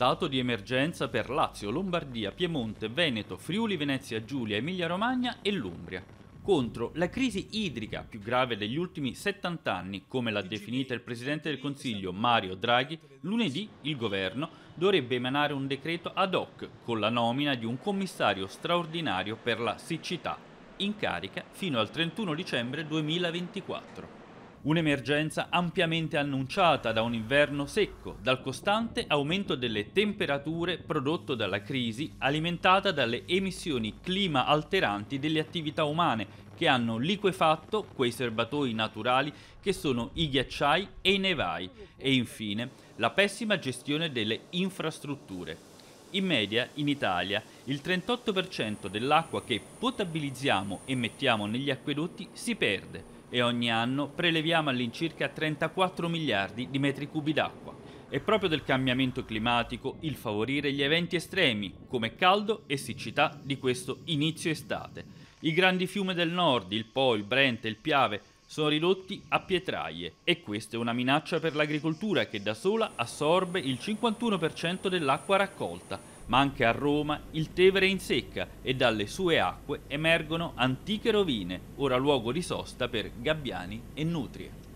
Stato di emergenza per Lazio, Lombardia, Piemonte, Veneto, Friuli, Venezia, Giulia, Emilia-Romagna e l'Umbria. Contro la crisi idrica più grave degli ultimi 70 anni, come l'ha definita il Presidente del Consiglio Mario Draghi, lunedì il governo dovrebbe emanare un decreto ad hoc con la nomina di un commissario straordinario per la siccità, in carica fino al 31 dicembre 2024. Un'emergenza ampiamente annunciata da un inverno secco, dal costante aumento delle temperature prodotto dalla crisi alimentata dalle emissioni clima alteranti delle attività umane che hanno liquefatto quei serbatoi naturali che sono i ghiacciai e i nevai e infine la pessima gestione delle infrastrutture. In media, in Italia, il 38% dell'acqua che potabilizziamo e mettiamo negli acquedotti si perde e ogni anno preleviamo all'incirca 34 miliardi di metri cubi d'acqua. È proprio del cambiamento climatico il favorire gli eventi estremi, come caldo e siccità di questo inizio estate. I grandi fiumi del nord, il Po, il Brente, il Piave, sono ridotti a pietraie e questa è una minaccia per l'agricoltura che da sola assorbe il 51% dell'acqua raccolta ma anche a Roma il Tevere è in secca e dalle sue acque emergono antiche rovine, ora luogo di sosta per gabbiani e nutrie.